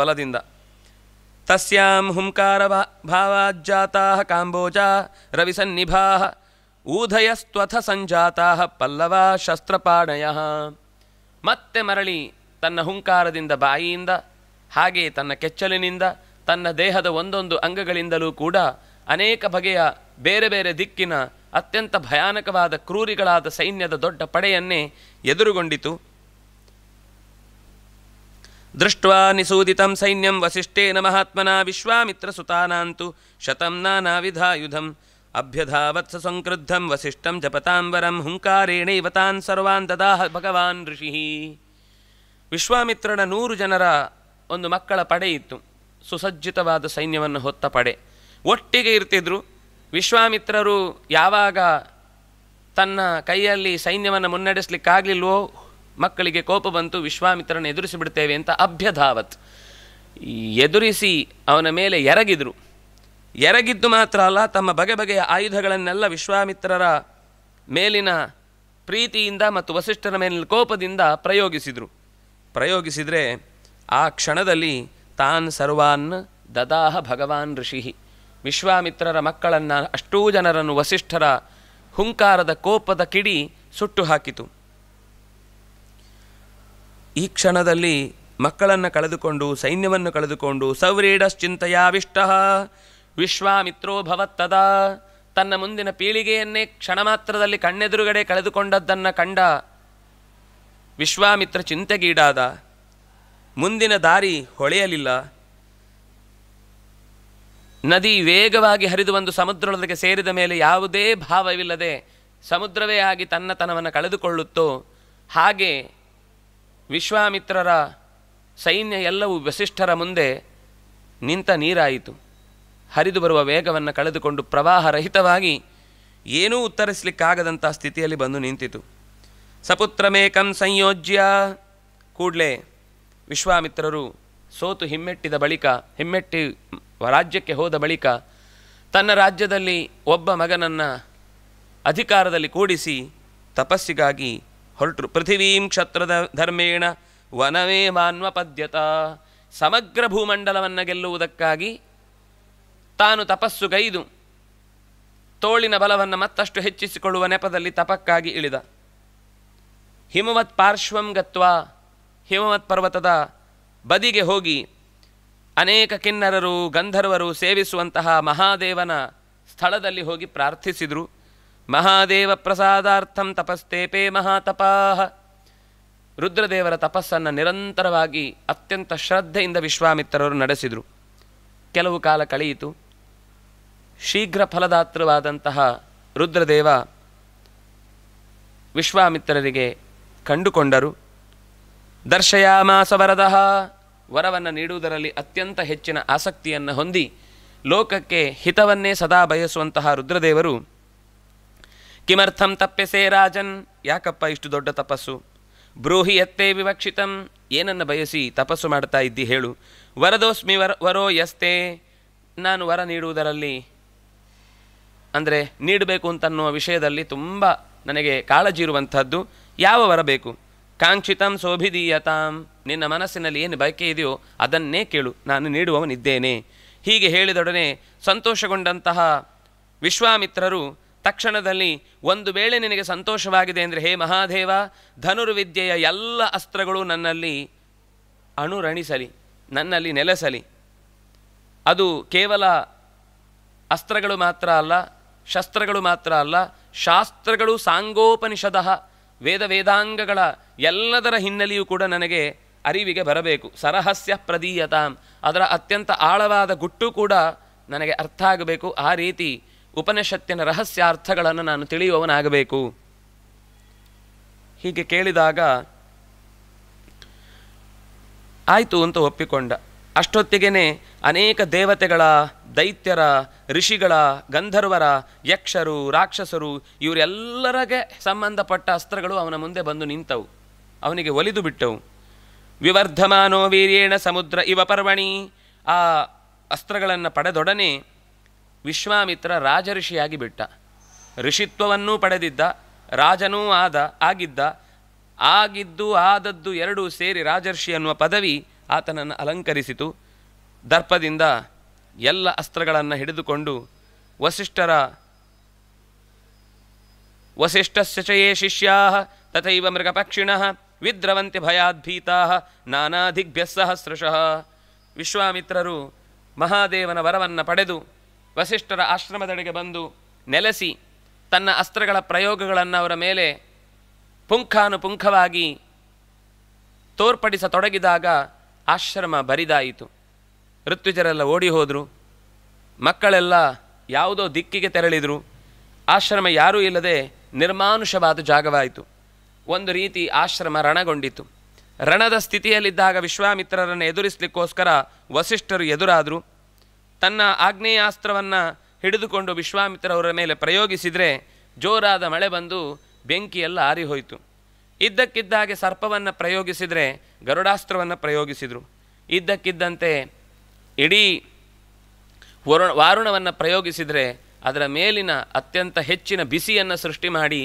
ಬಲದಿಂದ ತಸ್ಯಾಂ ಹುಂಕಾರ ರವಿ ಕಾಂಬೋಜಾ ರವಿಸನ್ನಿಭಾ ಊಧಯಸ್ತ್ವಥ ಸಂಜಾತಾ ಪಲ್ಲವ ಶಸ್ತ್ರಪಾಣಯ ಮತ್ತೆ ಮರಳಿ ತನ್ನ ಹುಂಕಾರದಿಂದ ಬಾಯಿಯಿಂದ ಹಾಗೆ ತನ್ನ ಕೆಚ್ಚಲಿನಿಂದ ತನ್ನ ದೇಹದ ಒಂದೊಂದು ಅಂಗಗಳಿಂದಲೂ ಕೂಡ ಅನೇಕ ಬಗೆಯ ಬೇರೆ ಬೇರೆ ದಿಕ್ಕಿನ ಅತ್ಯಂತ ಭಯಾನಕವಾದ ಕ್ರೂರಿಗಳಾದ ಸೈನ್ಯದ ದೊಡ್ಡ ಪಡೆಯನ್ನೇ ಎದುರುಗೊಂಡಿತು ದೃಷ್ಟ್ವಾ ನಿಸೂದಿತಂ ಸೈನ್ಯಂ ವಸಿಷ್ಠೇನ ಮಹಾತ್ಮನ ವಿಶ್ವಾಮಿತ್ರಸುತಾನಾಂತು ಶತಂ ನಾನಾವಿಧಾಯುಧಂ ಅಭ್ಯಧಾವತ್ಸ ಸಂಕ್ರದ್ಧ ವಸಿಷ್ಠಂ ಜಪತಾಂಬರಂ ಹುಂಕಾರೇಣೈವ ತಾನ್ ಸರ್ವಾನ್ ದದಾಹ ಭಗವಾನ್ ಋಷಿ ವಿಶ್ವಾಮಿತ್ರನ ನೂರು ಜನರ ಒಂದು ಮಕ್ಕಳ ಪಡೆ ಇತ್ತು ಸುಸಜ್ಜಿತವಾದ ಸೈನ್ಯವನ್ನು ಹೊತ್ತ ಪಡೆ ಒಟ್ಟಿಗೆ ಇರ್ತಿದ್ರು ವಿಶ್ವಾಮಿತ್ರರು ಯಾವಾಗ ತನ್ನ ಕೈಯಲ್ಲಿ ಸೈನ್ಯವನ್ನು ಮುನ್ನಡೆಸಲಿಕ್ಕಾಗಲಿಲ್ವೋ ಮಕ್ಕಳಿಗೆ ಕೋಪ ಬಂತು ವಿಶ್ವಾಮಿತ್ರನ ಎದುರಿಸಿಬಿಡ್ತೇವೆ ಅಂತ ಅಭ್ಯಧಾವತ್ ಎದುರಿಸಿ ಅವನ ಮೇಲೆ ಎರಗಿದರು ಎರಗಿದ್ದು ಮಾತ್ರ ಅಲ್ಲ ತಮ್ಮ ಬಗೆ ಬಗೆಯ ಆಯುಧಗಳನ್ನೆಲ್ಲ ವಿಶ್ವಾಮಿತ್ರರ ಮೇಲಿನ ಪ್ರೀತಿಯಿಂದ ಮತ್ತು ವಸಿಷ್ಠರ ಮೇಲಿನ ಕೋಪದಿಂದ ಪ್ರಯೋಗಿಸಿದರು ಪ್ರಯೋಗಿಸಿದರೆ ಆ ಕ್ಷಣದಲ್ಲಿ ತಾನ್ ಸರ್ವಾನ್ ದದಾಹ ಭಗವಾನ್ ಋಷಿ ವಿಶ್ವಾಮಿತ್ರರ ಮಕ್ಕಳನ್ನು ಅಷ್ಟೂ ಜನರನ್ನು ವಸಿಷ್ಠರ ಹುಂಕಾರದ ಕೋಪದ ಕಿಡಿ ಸುಟ್ಟು ಹಾಕಿತು ಈ ಕ್ಷಣದಲ್ಲಿ ಮಕ್ಕಳನ್ನು ಕಳೆದುಕೊಂಡು ಸೈನ್ಯವನ್ನು ಕಳೆದುಕೊಂಡು ವಿಷ್ಟ ವಿಶ್ವಾಮಿತ್ರೋ ಭವತ್ತದ ತನ್ನ ಮುಂದಿನ ಪೀಳಿಗೆಯನ್ನೇ ಕ್ಷಣ ಮಾತ್ರದಲ್ಲಿ ಕಣ್ಣೆದುರುಗಡೆ ಕಳೆದುಕೊಂಡದ್ದನ್ನು ಕಂಡ ವಿಶ್ವಾಮಿತ್ರ ಚಿಂತೆಗೀಡಾದ ಮುಂದಿನ ದಾರಿ ಹೊಳೆಯಲಿಲ್ಲ ನದಿ ವೇಗವಾಗಿ ಹರಿದು ಬಂದು ಸಮುದ್ರದೊಳಗೆ ಸೇರಿದ ಮೇಲೆ ಯಾವುದೇ ಭಾವವಿಲ್ಲದೆ ಸಮುದ್ರವೇ ಆಗಿ ತನ್ನತನವನ್ನು ಕಳೆದುಕೊಳ್ಳುತ್ತೋ ಹಾಗೆ ವಿಶ್ವಾಮಿತ್ರರ ಸೈನ್ಯ ಎಲ್ಲವೂ ವಸಿಷ್ಠರ ಮುಂದೆ ನಿಂತ ನೀರಾಯಿತು ಹರಿದು ಬರುವ ವೇಗವನ್ನು ಕಳೆದುಕೊಂಡು ಪ್ರವಾಹರಹಿತವಾಗಿ ಏನೂ ಉತ್ತರಿಸಲಿಕ್ಕಾಗದಂಥ ಸ್ಥಿತಿಯಲ್ಲಿ ಬಂದು ನಿಂತಿತು ಸಪುತ್ರಮೇಕಂ ಸಂಯೋಜ್ಯ ಕೂಡಲೇ ವಿಶ್ವಾಮಿತ್ರರು ಸೋತು ಹಿಮ್ಮೆಟ್ಟಿದ ಬಳಿಕ ಹಿಮ್ಮೆಟ್ಟಿ ರಾಜ್ಯಕ್ಕೆ ಹೋದ ಬಳಿಕ ತನ್ನ ರಾಜ್ಯದಲ್ಲಿ ಒಬ್ಬ ಮಗನನ್ನು ಅಧಿಕಾರದಲ್ಲಿ ಕೂಡಿಸಿ ತಪಸ್ಸಿಗಾಗಿ ಹೊರಟರು ಪೃಥಿವೀಂ ಕ್ಷತ್ರದ ಧರ್ಮೇಣ ವನವೇ ಮಾನ್ವಪದ್ಯತ ಸಮಗ್ರ ಭೂಮಂಡಲವನ್ನು ಗೆಲ್ಲುವುದಕ್ಕಾಗಿ ತಾನು ತಪಸ್ಸು ಗೈದು ತೋಳಿನ ಬಲವನ್ನು ಮತ್ತಷ್ಟು ಹೆಚ್ಚಿಸಿಕೊಳ್ಳುವ ನೆಪದಲ್ಲಿ ತಪಕ್ಕಾಗಿ ಇಳಿದ ಹಿಮವತ್ ಪಾರ್ಶ್ವಂ ಗತ್ವ ಹಿಮವತ್ ಪರ್ವತದ ಬದಿಗೆ ಹೋಗಿ ಅನೇಕ ಕಿನ್ನರರು ಗಂಧರ್ವರು ಸೇವಿಸುವಂತಹ ಮಹಾದೇವನ ಸ್ಥಳದಲ್ಲಿ ಹೋಗಿ ಪ್ರಾರ್ಥಿಸಿದರು ಮಹಾದೇವ ಪ್ರಸಾದಾರ್ಥಂ ತಪಸ್ತೇಪೇ ಮಹಾತಪಾಹ ರುದ್ರದೇವರ ತಪಸ್ಸನ್ನು ನಿರಂತರವಾಗಿ ಅತ್ಯಂತ ಶ್ರದ್ಧೆಯಿಂದ ವಿಶ್ವಾಮಿತ್ರರು ನಡೆಸಿದರು ಕೆಲವು ಕಾಲ ಕಳೆಯಿತು ಶೀಘ್ರ ಫಲದಾತೃವಾದಂತಹ ರುದ್ರದೇವ ವಿಶ್ವಾಮಿತ್ರರಿಗೆ ಕಂಡುಕೊಂಡರು ದರ್ಶಯಾಮಾಸ ವರದ ವರವನ್ನು ನೀಡುವುದರಲ್ಲಿ ಅತ್ಯಂತ ಹೆಚ್ಚಿನ ಆಸಕ್ತಿಯನ್ನು ಹೊಂದಿ ಲೋಕಕ್ಕೆ ಹಿತವನ್ನೇ ಸದಾ ಬಯಸುವಂತಹ ರುದ್ರದೇವರು ಕಿಮರ್ಥಂ ತಪ್ಪೆಸೆ ರಾಜನ್ ಯಾಕಪ್ಪ ಇಷ್ಟು ದೊಡ್ಡ ತಪಸ್ಸು ಬ್ರೂಹಿ ಎತ್ತೇ ವಿವಕ್ಷಿತಂ ಏನನ್ನು ಬಯಸಿ ತಪಸ್ಸು ಮಾಡ್ತಾ ಇದ್ದಿ ಹೇಳು ವರದೋಸ್ಮಿ ವರ ವರೋ ಎಸ್ತೆ ನಾನು ವರ ನೀಡುವುದರಲ್ಲಿ ಅಂದರೆ ನೀಡಬೇಕು ಅಂತನ್ನುವ ವಿಷಯದಲ್ಲಿ ತುಂಬ ನನಗೆ ಕಾಳಜಿ ಇರುವಂಥದ್ದು ಯಾವ ವರ ಬೇಕು ಕಾಂಕ್ಷಿತಂ ಸೋಭಿದೀಯತಾಂ ನಿನ್ನ ಮನಸ್ಸಿನಲ್ಲಿ ಏನು ಬಯಕೆ ಇದೆಯೋ ಅದನ್ನೇ ಕೇಳು ನಾನು ನೀಡುವವನಿದ್ದೇನೆ ಹೀಗೆ ಹೇಳಿದೊಡನೆ ಸಂತೋಷಗೊಂಡಂತಹ ವಿಶ್ವಾಮಿತ್ರರು ತಕ್ಷಣದಲ್ಲಿ ಒಂದು ವೇಳೆ ನಿನಗೆ ಸಂತೋಷವಾಗಿದೆ ಅಂದರೆ ಹೇ ಮಹಾದೇವ ಧನುರ್ವಿದ್ಯೆಯ ಎಲ್ಲ ಅಸ್ತ್ರಗಳು ನನ್ನಲ್ಲಿ ಅಣುರಣಿಸಲಿ ನನ್ನಲ್ಲಿ ನೆಲೆಸಲಿ ಅದು ಕೇವಲ ಅಸ್ತ್ರಗಳು ಮಾತ್ರ ಅಲ್ಲ ಶಸ್ತ್ರಗಳು ಮಾತ್ರ ಅಲ್ಲ ಶಾಸ್ತ್ರಗಳು ಸಾಂಗೋಪನಿಷದ ವೇದ ವೇದಾಂಗಗಳ ಎಲ್ಲದರ ಹಿನ್ನೆಲೆಯೂ ಕೂಡ ನನಗೆ ಅರಿವಿಗೆ ಬರಬೇಕು ಸರಹಸ್ಯ ಪ್ರದೀಯತಾಂ ಅದರ ಅತ್ಯಂತ ಆಳವಾದ ಗುಟ್ಟು ಕೂಡ ನನಗೆ ಅರ್ಥ ಆಗಬೇಕು ಆ ರೀತಿ ಉಪನಿಷತ್ತಿನ ಅರ್ಥಗಳನ್ನು ನಾನು ತಿಳಿಯುವವನಾಗಬೇಕು ಹೀಗೆ ಕೇಳಿದಾಗ ಆಯಿತು ಅಂತ ಒಪ್ಪಿಕೊಂಡ ಅಷ್ಟೊತ್ತಿಗೇನೆ ಅನೇಕ ದೇವತೆಗಳ ದೈತ್ಯರ ಋಷಿಗಳ ಗಂಧರ್ವರ ಯಕ್ಷರು ರಾಕ್ಷಸರು ಇವರೆಲ್ಲರಿಗೆ ಸಂಬಂಧಪಟ್ಟ ಅಸ್ತ್ರಗಳು ಅವನ ಮುಂದೆ ಬಂದು ನಿಂತವು ಅವನಿಗೆ ಒಲಿದು ಬಿಟ್ಟವು ವಿವರ್ಧಮಾನೋ ವೀರ್ಯೇಣ ಸಮುದ್ರ ಇವ ಪರ್ವಣಿ ಆ ಅಸ್ತ್ರಗಳನ್ನು ಪಡೆದೊಡನೆ ವಿಶ್ವಾಮಿತ್ರ ರಾಜಋಷಿಯಾಗಿ ಬಿಟ್ಟ ಋಷಿತ್ವವನ್ನೂ ಪಡೆದಿದ್ದ ರಾಜನೂ ಆದ ಆಗಿದ್ದ ಆಗಿದ್ದು ಆದದ್ದು ಎರಡೂ ಸೇರಿ ರಾಜರ್ಷಿ ಅನ್ನುವ ಪದವಿ ಆತನನ್ನು ಅಲಂಕರಿಸಿತು ದರ್ಪದಿಂದ ಎಲ್ಲ ಅಸ್ತ್ರಗಳನ್ನು ಹಿಡಿದುಕೊಂಡು ವಸಿಷ್ಠರ ಸಚಯೇ ಶಿಷ್ಯಾ ತಥೈವ ಮೃಗಪಕ್ಷಿಣಃ ವಿದ್ರವಂತೆ ಭಯಾದ್ಭೀತಾ ಸಹಸ್ರಶಃ ವಿಶ್ವಾಮಿತ್ರರು ಮಹಾದೇವನ ವರವನ್ನು ಪಡೆದು ವಸಿಷ್ಠರ ಆಶ್ರಮದೆಡೆಗೆ ಬಂದು ನೆಲೆಸಿ ತನ್ನ ಅಸ್ತ್ರಗಳ ಪ್ರಯೋಗಗಳನ್ನು ಅವರ ಮೇಲೆ ಪುಂಖಾನುಪುಂಖವಾಗಿ ತೋರ್ಪಡಿಸತೊಡಗಿದಾಗ ಆಶ್ರಮ ಬರಿದಾಯಿತು ಋತ್ವಿಜರೆಲ್ಲ ಓಡಿ ಹೋದರು ಮಕ್ಕಳೆಲ್ಲ ಯಾವುದೋ ದಿಕ್ಕಿಗೆ ತೆರಳಿದರು ಆಶ್ರಮ ಯಾರೂ ಇಲ್ಲದೆ ನಿರ್ಮಾನುಷವಾದ ಜಾಗವಾಯಿತು ಒಂದು ರೀತಿ ಆಶ್ರಮ ರಣಗೊಂಡಿತು ರಣದ ಸ್ಥಿತಿಯಲ್ಲಿದ್ದಾಗ ವಿಶ್ವಾಮಿತ್ರರನ್ನು ಎದುರಿಸಲಿಕ್ಕೋಸ್ಕರ ವಸಿಷ್ಠರು ಎದುರಾದರು ತನ್ನ ಆಗ್ನೇಯಾಸ್ತ್ರವನ್ನು ಹಿಡಿದುಕೊಂಡು ವಿಶ್ವಾಮಿತ್ರವರ ಮೇಲೆ ಪ್ರಯೋಗಿಸಿದರೆ ಜೋರಾದ ಮಳೆ ಬಂದು ಬೆಂಕಿಯೆಲ್ಲ ಆರಿಹೋಯಿತು ಇದ್ದಕ್ಕಿದ್ದ ಹಾಗೆ ಸರ್ಪವನ್ನು ಪ್ರಯೋಗಿಸಿದರೆ ಗರುಡಾಸ್ತ್ರವನ್ನು ಪ್ರಯೋಗಿಸಿದರು ಇದ್ದಕ್ಕಿದ್ದಂತೆ ಇಡೀ ವರುಣ ವಾರುಣವನ್ನು ಪ್ರಯೋಗಿಸಿದರೆ ಅದರ ಮೇಲಿನ ಅತ್ಯಂತ ಹೆಚ್ಚಿನ ಬಿಸಿಯನ್ನು ಸೃಷ್ಟಿ ಮಾಡಿ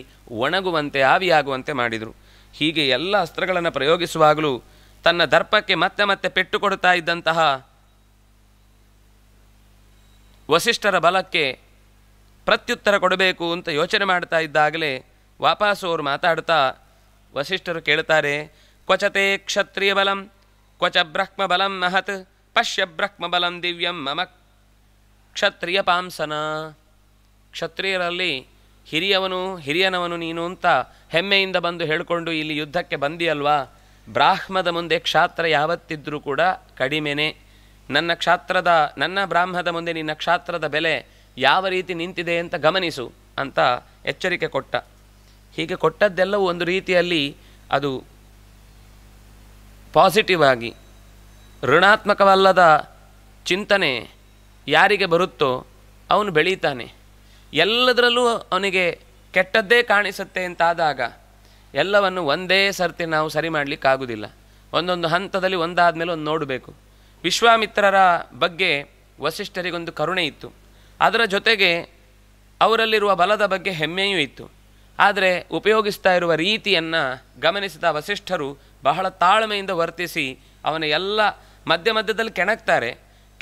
ಒಣಗುವಂತೆ ಆವಿಯಾಗುವಂತೆ ಮಾಡಿದರು ಹೀಗೆ ಎಲ್ಲ ಅಸ್ತ್ರಗಳನ್ನು ಪ್ರಯೋಗಿಸುವಾಗಲೂ ತನ್ನ ದರ್ಪಕ್ಕೆ ಮತ್ತೆ ಮತ್ತೆ ಪೆಟ್ಟು ಕೊಡ್ತಾ ಇದ್ದಂತಹ ವಸಿಷ್ಠರ ಬಲಕ್ಕೆ ಪ್ರತ್ಯುತ್ತರ ಕೊಡಬೇಕು ಅಂತ ಯೋಚನೆ ಮಾಡ್ತಾ ಇದ್ದಾಗಲೇ ವಾಪಸ್ಸು ಅವರು ಮಾತಾಡ್ತಾ ವಸಿಷ್ಠರು ಕೇಳ್ತಾರೆ ಕ್ವಚತೆ ಕ್ಷತ್ರಿಯ ಬಲಂ ಕ್ವಚ ಬ್ರಹ್ಮ ಬಲಂ ಮಹತ್ ಪಶ್ಯ ಬ್ರಹ್ಮ ಬಲಂ ದಿವ್ಯಂ ಮಮ ಕ್ಷತ್ರಿಯ ಪಾಂಸನ ಕ್ಷತ್ರಿಯರಲ್ಲಿ ಹಿರಿಯವನು ಹಿರಿಯನವನು ನೀನು ಅಂತ ಹೆಮ್ಮೆಯಿಂದ ಬಂದು ಹೇಳಿಕೊಂಡು ಇಲ್ಲಿ ಯುದ್ಧಕ್ಕೆ ಬಂದಿಯಲ್ವಾ ಬ್ರಾಹ್ಮದ ಮುಂದೆ ಕ್ಷಾತ್ರ ಯಾವತ್ತಿದ್ರೂ ಕೂಡ ಕಡಿಮೆನೇ ನನ್ನ ಕ್ಷಾತ್ರದ ನನ್ನ ಬ್ರಾಹ್ಮದ ಮುಂದೆ ನಿನ್ನ ಕ್ಷಾತ್ರದ ಬೆಲೆ ಯಾವ ರೀತಿ ನಿಂತಿದೆ ಅಂತ ಗಮನಿಸು ಅಂತ ಎಚ್ಚರಿಕೆ ಕೊಟ್ಟ ಹೀಗೆ ಕೊಟ್ಟದ್ದೆಲ್ಲವೂ ಒಂದು ರೀತಿಯಲ್ಲಿ ಅದು ಪಾಸಿಟಿವ್ ಆಗಿ ಋಣಾತ್ಮಕವಲ್ಲದ ಚಿಂತನೆ ಯಾರಿಗೆ ಬರುತ್ತೋ ಅವನು ಬೆಳೀತಾನೆ ಎಲ್ಲದರಲ್ಲೂ ಅವನಿಗೆ ಕೆಟ್ಟದ್ದೇ ಕಾಣಿಸುತ್ತೆ ಅಂತಾದಾಗ ಎಲ್ಲವನ್ನು ಒಂದೇ ಸರ್ತಿ ನಾವು ಸರಿ ಮಾಡಲಿಕ್ಕಾಗುವುದಿಲ್ಲ ಒಂದೊಂದು ಹಂತದಲ್ಲಿ ಒಂದಾದ ಮೇಲೆ ಒಂದು ನೋಡಬೇಕು ವಿಶ್ವಾಮಿತ್ರರ ಬಗ್ಗೆ ವಸಿಷ್ಠರಿಗೊಂದು ಕರುಣೆ ಇತ್ತು ಅದರ ಜೊತೆಗೆ ಅವರಲ್ಲಿರುವ ಬಲದ ಬಗ್ಗೆ ಹೆಮ್ಮೆಯೂ ಇತ್ತು ಆದರೆ ಉಪಯೋಗಿಸ್ತಾ ಇರುವ ರೀತಿಯನ್ನು ಗಮನಿಸಿದ ವಸಿಷ್ಠರು ಬಹಳ ತಾಳ್ಮೆಯಿಂದ ವರ್ತಿಸಿ ಅವನ ಎಲ್ಲ ಮಧ್ಯ ಮಧ್ಯದಲ್ಲಿ ಕೆಣಕ್ತಾರೆ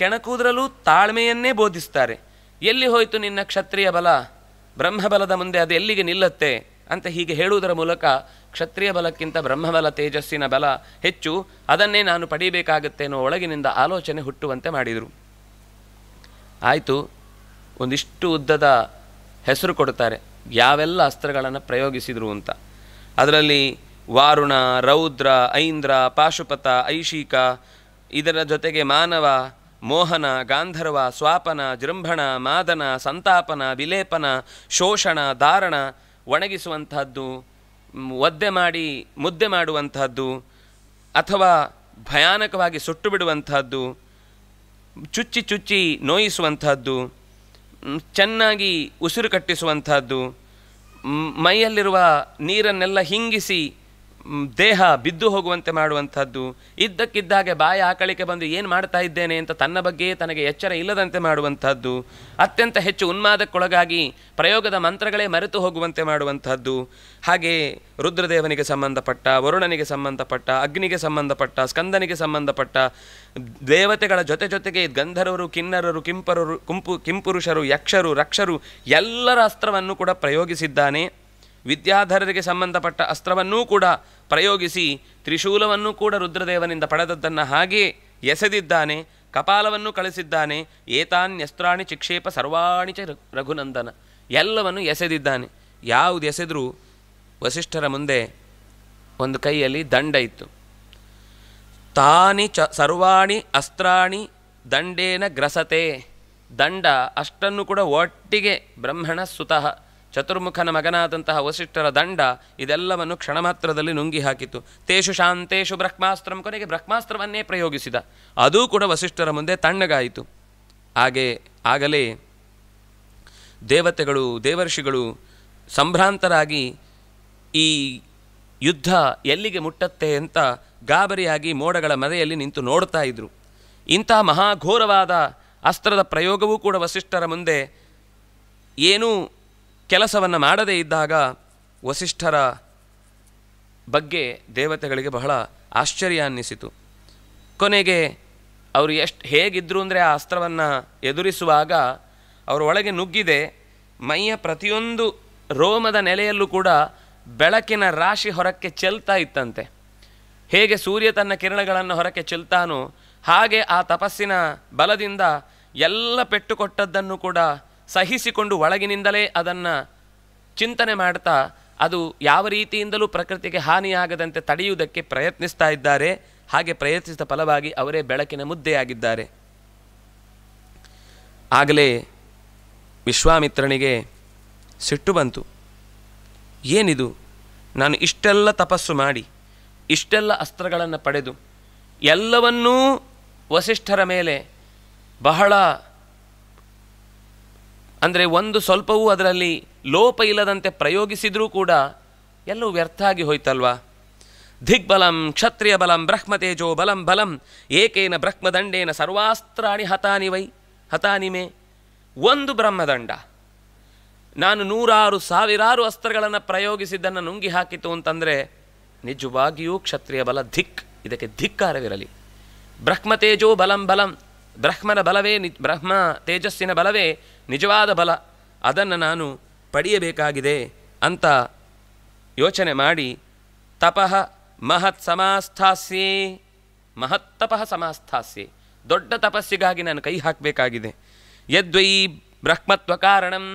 ಕೆಣಕುವುದರಲ್ಲೂ ತಾಳ್ಮೆಯನ್ನೇ ಬೋಧಿಸ್ತಾರೆ ಎಲ್ಲಿ ಹೋಯಿತು ನಿನ್ನ ಕ್ಷತ್ರಿಯ ಬಲ ಬ್ರಹ್ಮಬಲದ ಮುಂದೆ ಅದು ಎಲ್ಲಿಗೆ ನಿಲ್ಲತ್ತೆ ಅಂತ ಹೀಗೆ ಹೇಳುವುದರ ಮೂಲಕ ಕ್ಷತ್ರಿಯ ಬಲಕ್ಕಿಂತ ಬ್ರಹ್ಮಬಲ ತೇಜಸ್ಸಿನ ಬಲ ಹೆಚ್ಚು ಅದನ್ನೇ ನಾನು ಅನ್ನೋ ಒಳಗಿನಿಂದ ಆಲೋಚನೆ ಹುಟ್ಟುವಂತೆ ಮಾಡಿದರು ಆಯಿತು ಒಂದಿಷ್ಟು ಉದ್ದದ ಹೆಸರು ಕೊಡುತ್ತಾರೆ ಯಾವೆಲ್ಲ ಅಸ್ತ್ರಗಳನ್ನು ಪ್ರಯೋಗಿಸಿದರು ಅಂತ ಅದರಲ್ಲಿ ವಾರುಣ ರೌದ್ರ ಐಂದ್ರ ಪಾಶುಪತ ಐಶಿಕ ಇದರ ಜೊತೆಗೆ ಮಾನವ ಮೋಹನ ಗಾಂಧರ್ವ ಸ್ವಾಪನ ಜೃಂಭಣ ಮಾದನ ಸಂತಾಪನ ವಿಲೇಪನ ಶೋಷಣ ಧಾರಣ ಒಣಗಿಸುವಂತಹದ್ದು ಒದ್ದೆ ಮಾಡಿ ಮುದ್ದೆ ಮಾಡುವಂಥದ್ದು ಅಥವಾ ಭಯಾನಕವಾಗಿ ಸುಟ್ಟು ಬಿಡುವಂಥದ್ದು ಚುಚ್ಚಿ ಚುಚ್ಚಿ ನೋಯಿಸುವಂತಹದ್ದು ಚೆನ್ನಾಗಿ ಉಸಿರು ಕಟ್ಟಿಸುವಂಥದ್ದು ಮೈಯಲ್ಲಿರುವ ನೀರನ್ನೆಲ್ಲ ಹಿಂಗಿಸಿ ದೇಹ ಬಿದ್ದು ಹೋಗುವಂತೆ ಮಾಡುವಂಥದ್ದು ಇದ್ದಕ್ಕಿದ್ದಾಗೆ ಬಾಯಿ ಆಕಳಿಕೆ ಬಂದು ಏನು ಮಾಡ್ತಾ ಇದ್ದೇನೆ ಅಂತ ತನ್ನ ಬಗ್ಗೆಯೇ ತನಗೆ ಎಚ್ಚರ ಇಲ್ಲದಂತೆ ಮಾಡುವಂಥದ್ದು ಅತ್ಯಂತ ಹೆಚ್ಚು ಉನ್ಮಾದಕ್ಕೊಳಗಾಗಿ ಪ್ರಯೋಗದ ಮಂತ್ರಗಳೇ ಮರೆತು ಹೋಗುವಂತೆ ಮಾಡುವಂಥದ್ದು ಹಾಗೆ ರುದ್ರದೇವನಿಗೆ ಸಂಬಂಧಪಟ್ಟ ವರುಣನಿಗೆ ಸಂಬಂಧಪಟ್ಟ ಅಗ್ನಿಗೆ ಸಂಬಂಧಪಟ್ಟ ಸ್ಕಂದನಿಗೆ ಸಂಬಂಧಪಟ್ಟ ದೇವತೆಗಳ ಜೊತೆ ಜೊತೆಗೆ ಗಂಧರ್ವರು ಕಿನ್ನರರು ಕಿಂಪರರು ಕುಂಪು ಕಿಂಪುರುಷರು ಯಕ್ಷರು ರಕ್ಷರು ಎಲ್ಲರ ಅಸ್ತ್ರವನ್ನು ಕೂಡ ಪ್ರಯೋಗಿಸಿದ್ದಾನೆ ವಿದ್ಯಾಧರರಿಗೆ ಸಂಬಂಧಪಟ್ಟ ಅಸ್ತ್ರವನ್ನೂ ಕೂಡ ಪ್ರಯೋಗಿಸಿ ತ್ರಿಶೂಲವನ್ನು ಕೂಡ ರುದ್ರದೇವನಿಂದ ಪಡೆದದ್ದನ್ನು ಹಾಗೆಯೇ ಎಸೆದಿದ್ದಾನೆ ಕಪಾಲವನ್ನು ಕಳಿಸಿದ್ದಾನೆ ಏತಾನ್ಯಸ್ತ್ರಾಣಿ ಚಿಕ್ಷೇಪ ಸರ್ವಾಣಿ ಚ ರಘುನಂದನ ಎಲ್ಲವನ್ನು ಎಸೆದಿದ್ದಾನೆ ಯಾವುದು ಎಸೆದರೂ ವಸಿಷ್ಠರ ಮುಂದೆ ಒಂದು ಕೈಯಲ್ಲಿ ದಂಡ ಇತ್ತು ತಾನಿ ಚ ಸರ್ವಾಣಿ ಅಸ್ತ್ರಾಣಿ ದಂಡೇನ ಗ್ರಸತೆ ದಂಡ ಅಷ್ಟನ್ನು ಕೂಡ ಒಟ್ಟಿಗೆ ಬ್ರಹ್ಮಣ ಸುತಃ ಚತುರ್ಮುಖನ ಮಗನಾದಂತಹ ವಸಿಷ್ಠರ ದಂಡ ಇದೆಲ್ಲವನ್ನು ಕ್ಷಣಮಾತ್ರದಲ್ಲಿ ನುಂಗಿ ಹಾಕಿತು ತೇಷು ಶಾಂತೇಶು ಬ್ರಹ್ಮಾಸ್ತ್ರಂ ಕೊನೆಗೆ ಬ್ರಹ್ಮಾಸ್ತ್ರವನ್ನೇ ಪ್ರಯೋಗಿಸಿದ ಅದೂ ಕೂಡ ವಸಿಷ್ಠರ ಮುಂದೆ ತಣ್ಣಗಾಯಿತು ಹಾಗೆ ಆಗಲೇ ದೇವತೆಗಳು ದೇವರ್ಷಿಗಳು ಸಂಭ್ರಾಂತರಾಗಿ ಈ ಯುದ್ಧ ಎಲ್ಲಿಗೆ ಮುಟ್ಟತ್ತೆ ಅಂತ ಗಾಬರಿಯಾಗಿ ಮೋಡಗಳ ಮರೆಯಲ್ಲಿ ನಿಂತು ನೋಡ್ತಾ ಇದ್ದರು ಇಂತಹ ಮಹಾಘೋರವಾದ ಅಸ್ತ್ರದ ಪ್ರಯೋಗವೂ ಕೂಡ ವಸಿಷ್ಠರ ಮುಂದೆ ಏನೂ ಕೆಲಸವನ್ನು ಮಾಡದೇ ಇದ್ದಾಗ ವಸಿಷ್ಠರ ಬಗ್ಗೆ ದೇವತೆಗಳಿಗೆ ಬಹಳ ಆಶ್ಚರ್ಯ ಅನ್ನಿಸಿತು ಕೊನೆಗೆ ಅವರು ಎಷ್ಟು ಹೇಗಿದ್ದರು ಅಂದರೆ ಆ ಅಸ್ತ್ರವನ್ನು ಎದುರಿಸುವಾಗ ಅವರ ಒಳಗೆ ನುಗ್ಗಿದೆ ಮೈಯ ಪ್ರತಿಯೊಂದು ರೋಮದ ನೆಲೆಯಲ್ಲೂ ಕೂಡ ಬೆಳಕಿನ ರಾಶಿ ಹೊರಕ್ಕೆ ಚೆಲ್ತಾ ಇತ್ತಂತೆ ಹೇಗೆ ಸೂರ್ಯ ತನ್ನ ಕಿರಣಗಳನ್ನು ಹೊರಕ್ಕೆ ಚೆಲ್ತಾನೋ ಹಾಗೆ ಆ ತಪಸ್ಸಿನ ಬಲದಿಂದ ಎಲ್ಲ ಪೆಟ್ಟು ಕೊಟ್ಟದ್ದನ್ನು ಕೂಡ ಸಹಿಸಿಕೊಂಡು ಒಳಗಿನಿಂದಲೇ ಅದನ್ನು ಚಿಂತನೆ ಮಾಡ್ತಾ ಅದು ಯಾವ ರೀತಿಯಿಂದಲೂ ಪ್ರಕೃತಿಗೆ ಹಾನಿಯಾಗದಂತೆ ತಡೆಯುವುದಕ್ಕೆ ಪ್ರಯತ್ನಿಸ್ತಾ ಇದ್ದಾರೆ ಹಾಗೆ ಪ್ರಯತ್ನಿಸಿದ ಫಲವಾಗಿ ಅವರೇ ಬೆಳಕಿನ ಮುದ್ದೆಯಾಗಿದ್ದಾರೆ ಆಗಲೇ ವಿಶ್ವಾಮಿತ್ರನಿಗೆ ಸಿಟ್ಟು ಬಂತು ಏನಿದು ನಾನು ಇಷ್ಟೆಲ್ಲ ತಪಸ್ಸು ಮಾಡಿ ಇಷ್ಟೆಲ್ಲ ಅಸ್ತ್ರಗಳನ್ನು ಪಡೆದು ಎಲ್ಲವನ್ನೂ ವಸಿಷ್ಠರ ಮೇಲೆ ಬಹಳ ಅಂದರೆ ಒಂದು ಸ್ವಲ್ಪವೂ ಅದರಲ್ಲಿ ಲೋಪ ಇಲ್ಲದಂತೆ ಪ್ರಯೋಗಿಸಿದರೂ ಕೂಡ ಎಲ್ಲವೂ ವ್ಯರ್ಥ ಆಗಿ ಹೋಯ್ತಲ್ವಾ ಬಲಂ ಕ್ಷತ್ರಿಯ ಬಲಂ ಬ್ರಹ್ಮತೇಜೋ ಬಲಂ ಬಲಂ ಏಕೇನ ಬ್ರಹ್ಮದಂಡೇನ ಸರ್ವಾಸ್ತ್ರಾಣಿ ಹತಾನಿ ವೈ ಹತಾನಿಮೆ ಒಂದು ಬ್ರಹ್ಮದಂಡ ನಾನು ನೂರಾರು ಸಾವಿರಾರು ಅಸ್ತ್ರಗಳನ್ನು ಪ್ರಯೋಗಿಸಿದ್ದನ್ನು ನುಂಗಿ ಹಾಕಿತು ಅಂತಂದರೆ ನಿಜವಾಗಿಯೂ ಕ್ಷತ್ರಿಯ ಬಲ ಧಿಕ್ ಇದಕ್ಕೆ ಧಿಕ್ಕಾರವಿರಲಿ ಬ್ರಹ್ಮತೇಜೋ ಬಲಂ ಬಲಂ ಬ್ರಹ್ಮನ ಬಲವೇ ನಿ ಬ್ರಹ್ಮ ತೇಜಸ್ಸಿನ ಬಲವೇ ನಿಜವಾದ ಬಲ ಅದನ್ನು ನಾನು ಪಡೆಯಬೇಕಾಗಿದೆ ಅಂತ ಯೋಚನೆ ಮಾಡಿ ತಪಃ ಮಹತ್ ಸಮಾಸ್ಥಾಸ್ಯೆ ಮಹತ್ ಸಮಾಸ್ಥಾಸ್ಯೆ ದೊಡ್ಡ ತಪಸ್ಸಿಗಾಗಿ ನಾನು ಕೈ ಹಾಕಬೇಕಾಗಿದೆ ಯದ್ವೈ ಬ್ರಹ್ಮತ್ವ ಕಾರಣಂ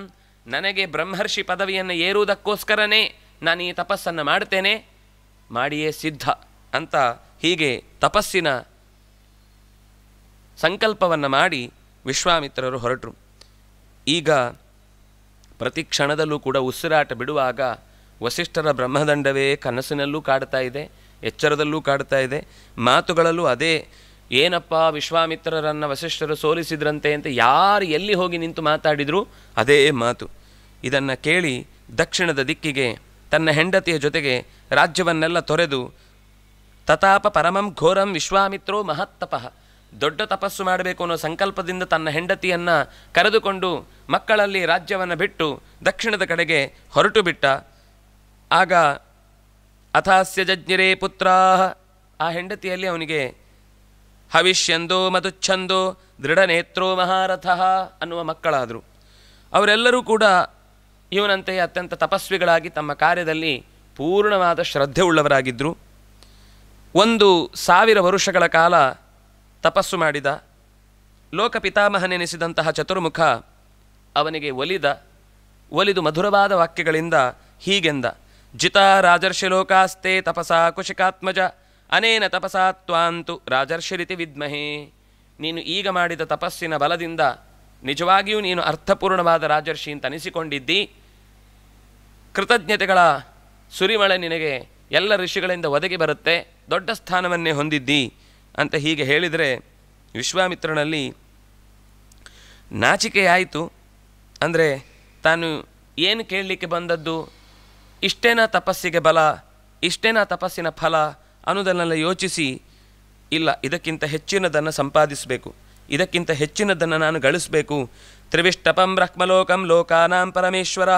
ನನಗೆ ಬ್ರಹ್ಮರ್ಷಿ ಪದವಿಯನ್ನು ಏರುವುದಕ್ಕೋಸ್ಕರನೇ ನಾನು ಈ ತಪಸ್ಸನ್ನು ಮಾಡ್ತೇನೆ ಮಾಡಿಯೇ ಸಿದ್ಧ ಅಂತ ಹೀಗೆ ತಪಸ್ಸಿನ ಸಂಕಲ್ಪವನ್ನು ಮಾಡಿ ವಿಶ್ವಾಮಿತ್ರರು ಹೊರಟರು ಈಗ ಪ್ರತಿ ಕ್ಷಣದಲ್ಲೂ ಕೂಡ ಉಸಿರಾಟ ಬಿಡುವಾಗ ವಸಿಷ್ಠರ ಬ್ರಹ್ಮದಂಡವೇ ಕನಸಿನಲ್ಲೂ ಕಾಡ್ತಾ ಇದೆ ಎಚ್ಚರದಲ್ಲೂ ಕಾಡ್ತಾ ಇದೆ ಮಾತುಗಳಲ್ಲೂ ಅದೇ ಏನಪ್ಪ ವಿಶ್ವಾಮಿತ್ರರನ್ನು ವಸಿಷ್ಠರು ಸೋಲಿಸಿದ್ರಂತೆ ಅಂತ ಯಾರು ಎಲ್ಲಿ ಹೋಗಿ ನಿಂತು ಮಾತಾಡಿದರೂ ಅದೇ ಮಾತು ಇದನ್ನು ಕೇಳಿ ದಕ್ಷಿಣದ ದಿಕ್ಕಿಗೆ ತನ್ನ ಹೆಂಡತಿಯ ಜೊತೆಗೆ ರಾಜ್ಯವನ್ನೆಲ್ಲ ತೊರೆದು ತತಾಪ ಪರಮಂ ಘೋರಂ ವಿಶ್ವಾಮಿತ್ರೋ ಮಹತ್ತಪಃ ದೊಡ್ಡ ತಪಸ್ಸು ಮಾಡಬೇಕು ಅನ್ನೋ ಸಂಕಲ್ಪದಿಂದ ತನ್ನ ಹೆಂಡತಿಯನ್ನು ಕರೆದುಕೊಂಡು ಮಕ್ಕಳಲ್ಲಿ ರಾಜ್ಯವನ್ನು ಬಿಟ್ಟು ದಕ್ಷಿಣದ ಕಡೆಗೆ ಹೊರಟು ಬಿಟ್ಟ ಆಗ ಅಥಾಸ್ಯ ಜಜ್ಞರೇ ಪುತ್ರ ಆ ಹೆಂಡತಿಯಲ್ಲಿ ಅವನಿಗೆ ಹವಿಷ್ಯಂದೋ ಮಧುಚ್ಛಂದೋ ದೃಢನೇತ್ರೋ ಮಹಾರಥಃ ಅನ್ನುವ ಮಕ್ಕಳಾದರು ಅವರೆಲ್ಲರೂ ಕೂಡ ಇವನಂತೆಯೇ ಅತ್ಯಂತ ತಪಸ್ವಿಗಳಾಗಿ ತಮ್ಮ ಕಾರ್ಯದಲ್ಲಿ ಪೂರ್ಣವಾದ ಶ್ರದ್ಧೆ ಉಳ್ಳವರಾಗಿದ್ದರು ಒಂದು ಸಾವಿರ ವರುಷಗಳ ಕಾಲ ತಪಸ್ಸು ಮಾಡಿದ ಲೋಕ ಪಿತಾಮಹನೆನಿಸಿದಂತಹ ಚತುರ್ಮುಖ ಅವನಿಗೆ ಒಲಿದ ಒಲಿದು ಮಧುರವಾದ ವಾಕ್ಯಗಳಿಂದ ಹೀಗೆಂದ ಜಿತಾ ರಾಜರ್ಷಿ ಲೋಕಾಸ್ತೆ ತಪಸಾ ಕುಶಿಕಾತ್ಮಜ ಅನೇನ ತಪಸಾತ್ವಾಂತು ರಾಜರ್ಷಿರಿತಿ ವಿದ್ಮಹೇ ನೀನು ಈಗ ಮಾಡಿದ ತಪಸ್ಸಿನ ಬಲದಿಂದ ನಿಜವಾಗಿಯೂ ನೀನು ಅರ್ಥಪೂರ್ಣವಾದ ರಾಜರ್ಷಿ ಅಂತ ಅನಿಸಿಕೊಂಡಿದ್ದಿ ಕೃತಜ್ಞತೆಗಳ ಸುರಿಮಳೆ ನಿನಗೆ ಎಲ್ಲ ಋಷಿಗಳಿಂದ ಒದಗಿ ಬರುತ್ತೆ ದೊಡ್ಡ ಸ್ಥಾನವನ್ನೇ ಹೊಂದಿದ್ದಿ ಅಂತ ಹೀಗೆ ಹೇಳಿದರೆ ವಿಶ್ವಾಮಿತ್ರನಲ್ಲಿ ನಾಚಿಕೆಯಾಯಿತು ಅಂದರೆ ತಾನು ಏನು ಕೇಳಲಿಕ್ಕೆ ಬಂದದ್ದು ಇಷ್ಟೇನ ತಪಸ್ಸಿಗೆ ಬಲ ಇಷ್ಟೇನ ತಪಸ್ಸಿನ ಫಲ ಅನ್ನೋದನ್ನೆಲ್ಲ ಯೋಚಿಸಿ ಇಲ್ಲ ಇದಕ್ಕಿಂತ ಹೆಚ್ಚಿನದನ್ನು ಸಂಪಾದಿಸಬೇಕು ಇದಕ್ಕಿಂತ ಹೆಚ್ಚಿನದನ್ನು ನಾನು ಗಳಿಸಬೇಕು ತ್ರಿವಿಷ್ಟಪಂ ಬ್ರಹ್ಮಲೋಕಂ ಲೋಕಾನಾಂ ಪರಮೇಶ್ವರ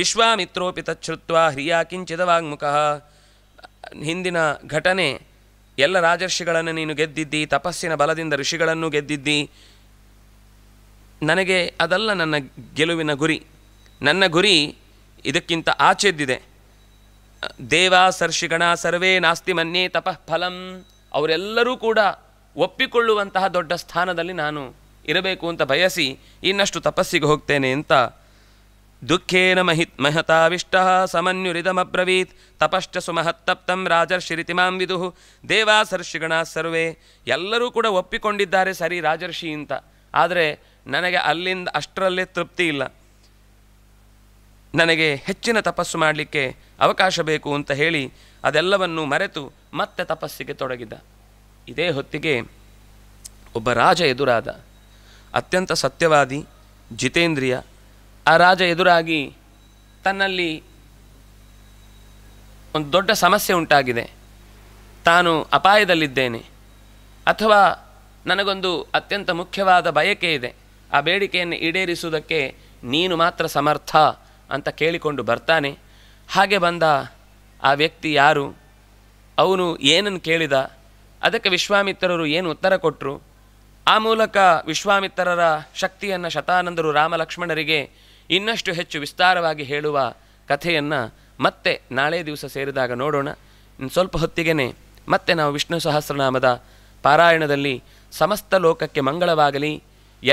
ವಿಶ್ವಾಮಿತ್ರೋಪಿ ತಚ್ಛ್ರುತ್ವ ಹಿರಿಯ ಕಿಂಚಿದ ವಾಗ್ಮುಖ ಹಿಂದಿನ ಘಟನೆ ಎಲ್ಲ ರಾಜರ್ಷಿಗಳನ್ನು ನೀನು ಗೆದ್ದಿದ್ದಿ ತಪಸ್ಸಿನ ಬಲದಿಂದ ಋಷಿಗಳನ್ನು ಗೆದ್ದಿದ್ದಿ ನನಗೆ ಅದಲ್ಲ ನನ್ನ ಗೆಲುವಿನ ಗುರಿ ನನ್ನ ಗುರಿ ಇದಕ್ಕಿಂತ ಆಚೆದ್ದಿದೆ ದೇವ ಸರ್ಷಿಗಣ ಸರ್ವೇ ನಾಸ್ತಿ ಮನ್ಯೆ ತಪಃ ಫಲಂ ಅವರೆಲ್ಲರೂ ಕೂಡ ಒಪ್ಪಿಕೊಳ್ಳುವಂತಹ ದೊಡ್ಡ ಸ್ಥಾನದಲ್ಲಿ ನಾನು ಇರಬೇಕು ಅಂತ ಬಯಸಿ ಇನ್ನಷ್ಟು ತಪಸ್ಸಿಗೆ ಹೋಗ್ತೇನೆ ಅಂತ ದುಃಖೇನ ಮಹಿತ್ ಮಹತಾವಿಷ್ಟ ಸಮನ್ಯುರಿದಮ್ರವೀತ್ ತಪಶ್ಚ ಸುಮಹತ್ತಪ್ತಂ ರಾಜರ್ಷಿರಿತಿಮಾಂ ವಿದುಃ ದೇವಾಸರ್ಷಿಗಣ ಸರ್ವೇ ಎಲ್ಲರೂ ಕೂಡ ಒಪ್ಪಿಕೊಂಡಿದ್ದಾರೆ ಸರಿ ರಾಜರ್ಷಿ ಅಂತ ಆದರೆ ನನಗೆ ಅಲ್ಲಿಂದ ಅಷ್ಟರಲ್ಲೇ ತೃಪ್ತಿ ಇಲ್ಲ ನನಗೆ ಹೆಚ್ಚಿನ ತಪಸ್ಸು ಮಾಡಲಿಕ್ಕೆ ಅವಕಾಶ ಬೇಕು ಅಂತ ಹೇಳಿ ಅದೆಲ್ಲವನ್ನು ಮರೆತು ಮತ್ತೆ ತಪಸ್ಸಿಗೆ ತೊಡಗಿದ ಇದೇ ಹೊತ್ತಿಗೆ ಒಬ್ಬ ರಾಜ ಎದುರಾದ ಅತ್ಯಂತ ಸತ್ಯವಾದಿ ಜಿತೇಂದ್ರಿಯ ಆ ರಾಜ ಎದುರಾಗಿ ತನ್ನಲ್ಲಿ ಒಂದು ದೊಡ್ಡ ಸಮಸ್ಯೆ ಉಂಟಾಗಿದೆ ತಾನು ಅಪಾಯದಲ್ಲಿದ್ದೇನೆ ಅಥವಾ ನನಗೊಂದು ಅತ್ಯಂತ ಮುಖ್ಯವಾದ ಬಯಕೆ ಇದೆ ಆ ಬೇಡಿಕೆಯನ್ನು ಈಡೇರಿಸುವುದಕ್ಕೆ ನೀನು ಮಾತ್ರ ಸಮರ್ಥ ಅಂತ ಕೇಳಿಕೊಂಡು ಬರ್ತಾನೆ ಹಾಗೆ ಬಂದ ಆ ವ್ಯಕ್ತಿ ಯಾರು ಅವನು ಏನನ್ನು ಕೇಳಿದ ಅದಕ್ಕೆ ವಿಶ್ವಾಮಿತ್ರರು ಏನು ಉತ್ತರ ಕೊಟ್ಟರು ಆ ಮೂಲಕ ವಿಶ್ವಾಮಿತ್ರರ ಶಕ್ತಿಯನ್ನು ಶತಾನಂದರು ರಾಮಲಕ್ಷ್ಮಣರಿಗೆ ಇನ್ನಷ್ಟು ಹೆಚ್ಚು ವಿಸ್ತಾರವಾಗಿ ಹೇಳುವ ಕಥೆಯನ್ನು ಮತ್ತೆ ನಾಳೆ ದಿವಸ ಸೇರಿದಾಗ ನೋಡೋಣ ಸ್ವಲ್ಪ ಹೊತ್ತಿಗೆನೇ ಮತ್ತೆ ನಾವು ವಿಷ್ಣು ಸಹಸ್ರನಾಮದ ಪಾರಾಯಣದಲ್ಲಿ ಸಮಸ್ತ ಲೋಕಕ್ಕೆ ಮಂಗಳವಾಗಲಿ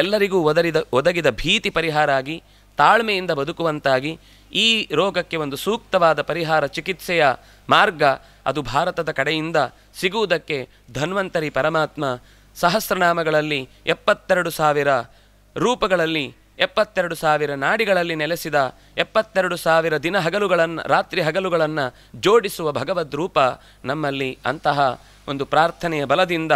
ಎಲ್ಲರಿಗೂ ಒದರಿದ ಒದಗಿದ ಭೀತಿ ಪರಿಹಾರ ಆಗಿ ತಾಳ್ಮೆಯಿಂದ ಬದುಕುವಂತಾಗಿ ಈ ರೋಗಕ್ಕೆ ಒಂದು ಸೂಕ್ತವಾದ ಪರಿಹಾರ ಚಿಕಿತ್ಸೆಯ ಮಾರ್ಗ ಅದು ಭಾರತದ ಕಡೆಯಿಂದ ಸಿಗುವುದಕ್ಕೆ ಧನ್ವಂತರಿ ಪರಮಾತ್ಮ ಸಹಸ್ರನಾಮಗಳಲ್ಲಿ ಎಪ್ಪತ್ತೆರಡು ಸಾವಿರ ರೂಪಗಳಲ್ಲಿ ಎಪ್ಪತ್ತೆರಡು ಸಾವಿರ ನಾಡಿಗಳಲ್ಲಿ ನೆಲೆಸಿದ ಎಪ್ಪತ್ತೆರಡು ಸಾವಿರ ದಿನ ಹಗಲುಗಳನ್ನು ರಾತ್ರಿ ಹಗಲುಗಳನ್ನು ಜೋಡಿಸುವ ಭಗವದ್ ರೂಪ ನಮ್ಮಲ್ಲಿ ಅಂತಹ ಒಂದು ಪ್ರಾರ್ಥನೆಯ ಬಲದಿಂದ